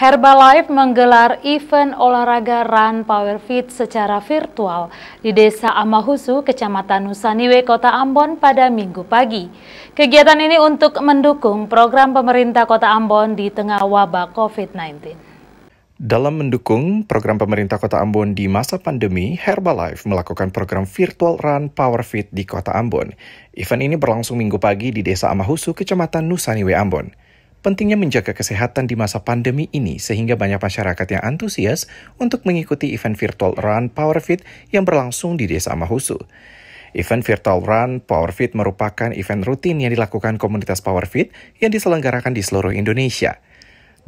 Herbalife menggelar event olahraga Run Power Fit secara virtual di Desa Amahusu, Kecamatan Nusaniwe, Kota Ambon pada minggu pagi. Kegiatan ini untuk mendukung program pemerintah Kota Ambon di tengah wabah COVID-19. Dalam mendukung program pemerintah Kota Ambon di masa pandemi, Herbalife melakukan program virtual run Power Fit di Kota Ambon. Event ini berlangsung minggu pagi di Desa Amahusu, Kecamatan Nusaniwe, Ambon. Pentingnya menjaga kesehatan di masa pandemi ini sehingga banyak masyarakat yang antusias untuk mengikuti event virtual Run PowerFit yang berlangsung di Desa Mahusu. Event Virtual Run PowerFit merupakan event rutin yang dilakukan komunitas PowerFit yang diselenggarakan di seluruh Indonesia –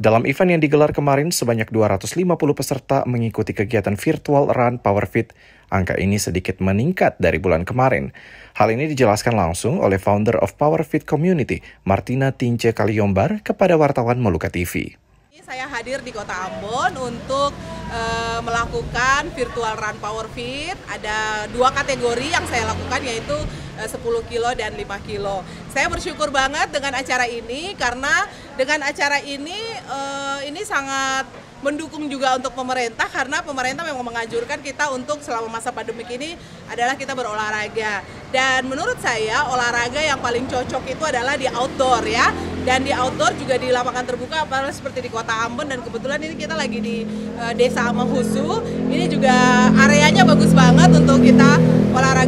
dalam event yang digelar kemarin, sebanyak 250 peserta mengikuti kegiatan virtual Run PowerFit. Angka ini sedikit meningkat dari bulan kemarin. Hal ini dijelaskan langsung oleh founder of PowerFit Community, Martina Tince Kaliombar, kepada wartawan Meluka TV. Saya hadir di Kota Ambon untuk e, melakukan virtual Run PowerFit. Ada dua kategori yang saya lakukan, yaitu 10 eh, kilo dan 5 kilo. Saya bersyukur banget dengan acara ini karena dengan acara ini eh, ini sangat mendukung juga untuk pemerintah karena pemerintah memang menganjurkan kita untuk selama masa pandemi ini adalah kita berolahraga. Dan menurut saya olahraga yang paling cocok itu adalah di outdoor ya. Dan di outdoor juga di lapangan terbuka apalagi seperti di Kota Ambon dan kebetulan ini kita lagi di eh, Desa Amahusu. Ini juga areanya bagus banget untuk kita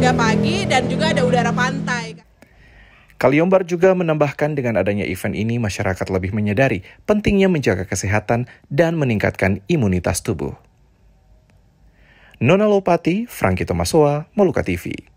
3 pagi dan juga ada udara pantai. Kaliombar juga menambahkan dengan adanya event ini masyarakat lebih menyadari pentingnya menjaga kesehatan dan meningkatkan imunitas tubuh. Nona Lopati, Franky Tomasoa, Moluka TV.